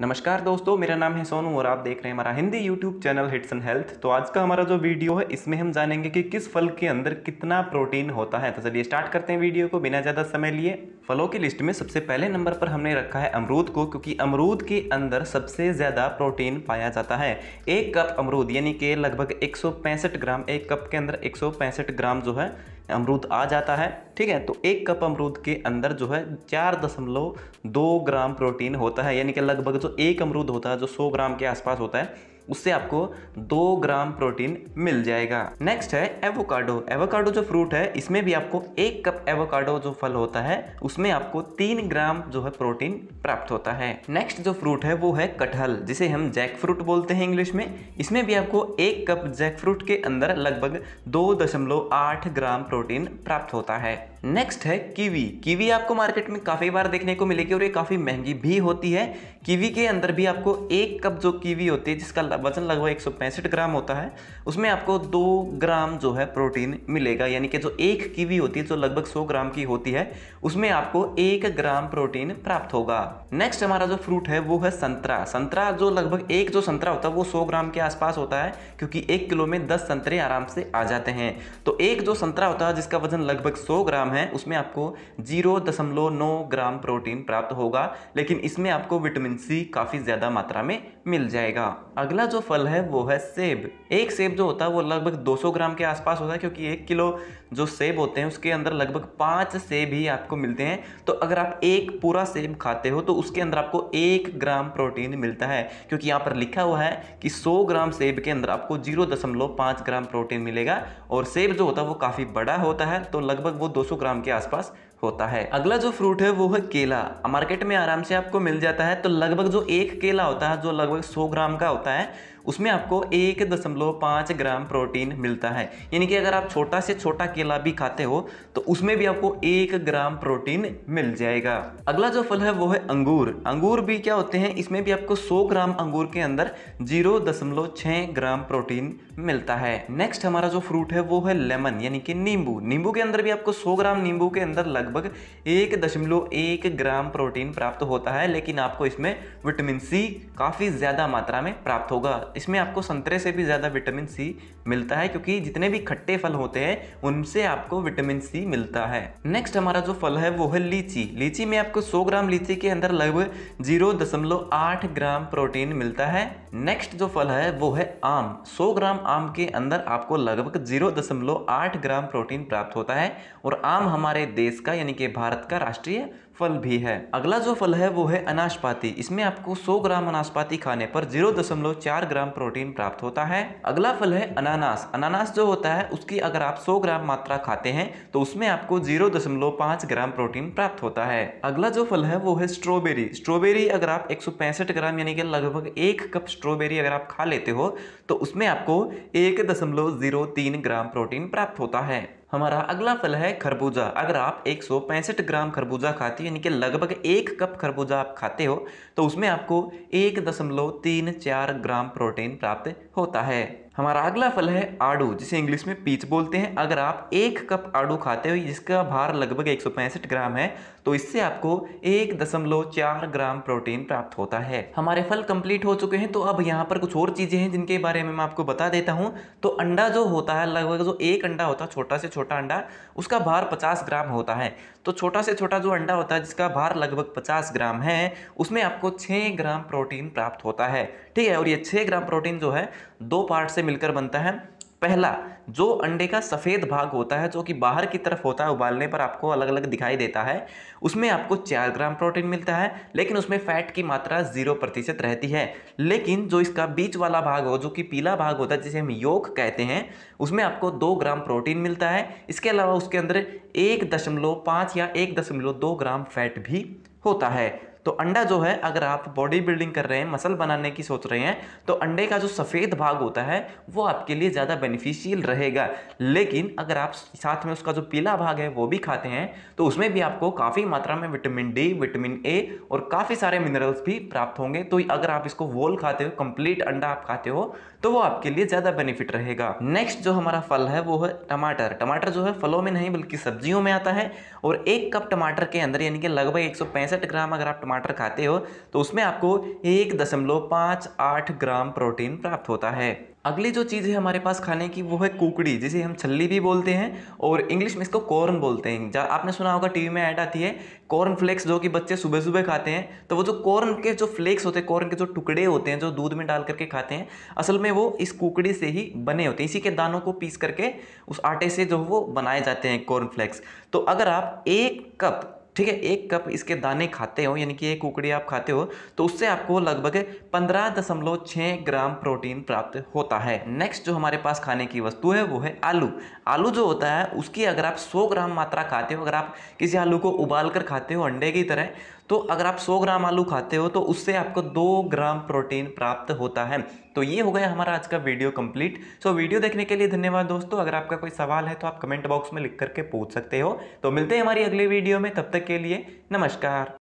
नमस्कार दोस्तों मेरा नाम है सोनू और आप देख रहे हैं हमारा Hindi YouTube channel hits and health तो आज का हमारा जो वीडियो है इसमें हम जानेंगे कि किस फल के अंदर कितना प्रोटीन होता है तो चलिए स्टार्ट करते हैं वीडियो को बिना ज़्यादा समय लिए फलों की लिस्ट में सबसे पहले नंबर पर हमने रखा है अमरूद को क्योंकि अमरूद के अंदर सबसे ज़्यादा प्रोटीन पाया जाता है एक कप अमरूद यानी कि लगभग एक ग्राम एक कप के अंदर एक ग्राम जो है अमरूद आ जाता है ठीक है तो एक कप अमरूद के अंदर जो है चार दशमलव दो ग्राम प्रोटीन होता है यानी कि लगभग जो एक अमरूद होता है जो सौ ग्राम के आसपास होता है उससे आपको दो ग्राम प्रोटीन मिल जाएगा नेक्स्ट है एवोकाडो एवोकाडो जो फ्रूट है इसमें भी आपको एक कप एवोकाडो जो फल होता है उसमें आपको तीन ग्राम जो है प्रोटीन प्राप्त होता है नेक्स्ट जो फ्रूट है वो है कटहल जिसे हम जैक फ्रूट बोलते हैं इंग्लिश में इसमें भी आपको एक कप जैक फ्रूट के अंदर लगभग दो दशमलव आठ ग्राम प्रोटीन प्राप्त होता है नेक्स्ट है कीवी कीवी आपको मार्केट में काफ़ी बार देखने को मिलेगी और ये काफ़ी महंगी भी होती है कीवी के अंदर भी आपको एक कप जो कीवी होती है जिसका वजन लगभग एक ग्राम होता है उसमें आपको दो ग्राम जो है प्रोटीन मिलेगा यानी कि जो एक कीवी होती है जो लगभग सौ ग्राम की होती है उसमें आपको एक ग्राम प्रोटीन प्राप्त होगा नेक्स्ट हमारा जो फ्रूट है वो है संतरा संतरा जो लगभग एक जो संतरा होता है वो सौ ग्राम के आसपास होता है क्योंकि एक किलो में दस संतरे आराम से आ जाते हैं तो एक जो संतरा होता है जिसका वजन लगभग सौ ग्राम ग्राम है उसमें आपको जीरो दशमलव नौ ग्राम प्रोटीन प्राप्त होगा लेकिन इसमें आपको विटामिन सी काफ़ी ज़्यादा मात्रा में मिल जाएगा अगला जो फल है वो है सेब एक सेब जो होता है वो लगभग 200 ग्राम के आसपास होता है क्योंकि एक किलो जो सेब होते हैं उसके अंदर लगभग पाँच सेब ही आपको मिलते हैं तो अगर आप एक पूरा सेब खाते हो तो उसके अंदर आपको एक ग्राम प्रोटीन मिलता है क्योंकि यहाँ पर लिखा हुआ है कि सौ ग्राम सेब के अंदर आपको जीरो ग्राम प्रोटीन मिलेगा और सेब जो होता है वो काफ़ी बड़ा होता है तो लगभग वो दो ग्राम के आसपास होता है अगला जो फ्रूट है वो है केला मार्केट में आराम से आपको मिल जाता है तो लगभग जो एक केला होता है जो लगभग 100 ग्राम का होता है उसमें आपको एक दशमलव पाँच ग्राम प्रोटीन मिलता है यानी कि अगर आप छोटा से छोटा केला भी खाते हो तो उसमें भी आपको एक ग्राम प्रोटीन मिल जाएगा अगला जो फल है वो है अंगूर अंगूर भी क्या होते हैं इसमें भी आपको सौ ग्राम अंगूर के अंदर जीरो दशमलव छः ग्राम प्रोटीन मिलता है नेक्स्ट हमारा जो फ्रूट है वो है लेमन यानी कि नींबू नींबू के अंदर भी आपको सौ ग्राम नींबू के अंदर लगभग एक दशमलव एक ग्राम प्रोटीन प्राप्त होता है लेकिन आपको इसमें विटामिन सी काफ़ी ज़्यादा मात्रा में प्राप्त होगा इसमें आपको संतरे से भी ज़्यादा विटामिन सी मिलता है क्योंकि जितने भी खट्टे फल होते हैं उनसे आपको विटामिन सी मिलता है नेक्स्ट हमारा जो फल है वो है लीची लीची में आपको 100 ग्राम लीची के अंदर लगभग जीरो दशमलव आठ ग्राम प्रोटीन मिलता है नेक्स्ट जो फल है वो है आम सौ ग्राम आम के अंदर आपको लगभग जीरो दशमलव आठ ग्राम प्रोटीन प्राप्त होता है और आम हमारे देश का यानी कि भारत का राष्ट्रीय फल भी है अगला जो फल है वो है अनाशपाती इसमें आपको 100 ग्राम अनाशपाती खाने पर 0.4 ग्राम प्रोटीन प्राप्त होता है अगला फल है अनानास अनानास जो होता है उसकी अगर आप 100 ग्राम मात्रा खाते हैं तो उसमें आपको 0.5 ग्राम प्रोटीन प्राप्त होता है अगला जो फल है वो है स्ट्रॉबेरी स्ट्रॉबेरी अगर आप एक ग्राम यानी कि लगभग एक कप स्ट्रॉबेरी अगर आप खा लेते हो तो उसमें आपको एक ग्राम प्रोटीन प्राप्त होता है हमारा अगला फल है खरबूजा अगर आप एक ग्राम खरबूजा खाते हो यानी कि लगभग एक कप खरबूजा आप खाते हो तो उसमें आपको एक दशमलव तीन चार ग्राम प्रोटीन प्राप्त होता है हमारा अगला फल है आड़ू जिसे इंग्लिश में पीच बोलते हैं अगर आप एक कप आड़ू खाते हो जिसका भार लगभग एक ग्राम है तो इससे आपको एक दशमलव चार ग्राम प्रोटीन प्राप्त होता है हमारे फल कंप्लीट हो चुके हैं तो अब यहाँ पर कुछ और चीज़ें हैं जिनके बारे में मैं आपको बता देता हूँ तो अंडा जो होता है लगभग जो एक अंडा होता है छोटा से छोटा अंडा उसका भार पचास ग्राम होता है तो छोटा से छोटा जो अंडा होता है जिसका भार लगभग पचास ग्राम है उसमें आपको छः ग्राम प्रोटीन प्राप्त होता है ठीक है और ये छः ग्राम प्रोटीन जो है दो पार्ट से मिलकर बनता है पहला जो अंडे का सफ़ेद भाग होता है जो कि बाहर की तरफ होता है उबालने पर आपको अलग अलग दिखाई देता है उसमें आपको चार ग्राम प्रोटीन मिलता है लेकिन उसमें फैट की मात्रा जीरो प्रतिशत रहती है लेकिन जो इसका बीच वाला भाग हो जो कि पीला भाग होता है जिसे हम योग कहते हैं उसमें आपको दो ग्राम प्रोटीन मिलता है इसके अलावा उसके अंदर एक दशमलव या एक दशमलव दो ग्राम फैट भी होता है तो अंडा जो है अगर आप बॉडी बिल्डिंग कर रहे हैं मसल बनाने की सोच रहे हैं तो अंडे का जो सफ़ेद भाग होता है वो आपके लिए ज़्यादा बेनिफिशियल रहेगा लेकिन अगर आप साथ में उसका जो पीला भाग है वो भी खाते हैं तो उसमें भी आपको काफ़ी मात्रा में विटामिन डी विटामिन ए और काफ़ी सारे मिनरल्स भी प्राप्त होंगे तो अगर आप इसको वोल खाते हो कंप्लीट अंडा आप खाते हो तो वो आपके लिए ज़्यादा बेनिफिट रहेगा नेक्स्ट जो हमारा फल है वो है टमाटर टमाटर जो है फलों में नहीं बल्कि सब्जियों में आता है और एक कप टमाटर के अंदर यानी कि लगभग एक ग्राम अगर आप टमाटर खाते हो तो उसमें आपको एक दशमलव पाँच आठ ग्राम प्रोटीन प्राप्त होता है अगली जो चीज़ है हमारे पास खाने की वो है कुकड़ी जिसे हम छल्ली भी बोलते हैं और इंग्लिश में इसको कॉर्न बोलते हैं आपने सुना होगा टीवी में ऐड आती है कॉर्न फ्लेक्स जो कि बच्चे सुबह सुबह खाते हैं तो वो जो कॉर्न के जो फ्लेक्स होते हैं कॉर्न के जो टुकड़े होते हैं जो दूध में डाल करके खाते हैं असल में वो इस कुकड़ी से ही बने होते हैं इसी के दानों को पीस करके उस आटे से जो वो बनाए जाते हैं कॉर्न फ्लेक्स तो अगर आप एक कप ठीक है एक कप इसके दाने खाते हो यानी कि एक कुकड़ी आप खाते हो तो उससे आपको लगभग पंद्रह दशमलव छः ग्राम प्रोटीन प्राप्त होता है नेक्स्ट जो हमारे पास खाने की वस्तु है वो है आलू आलू जो होता है उसकी अगर आप सौ ग्राम मात्रा खाते हो अगर आप किसी आलू को उबाल कर खाते हो अंडे की तरह तो अगर आप 100 ग्राम आलू खाते हो तो उससे आपको 2 ग्राम प्रोटीन प्राप्त होता है तो ये हो गया हमारा आज का वीडियो कंप्लीट सो वीडियो देखने के लिए धन्यवाद दोस्तों अगर आपका कोई सवाल है तो आप कमेंट बॉक्स में लिख करके पूछ सकते हो तो मिलते हैं हमारी अगले वीडियो में तब तक के लिए नमस्कार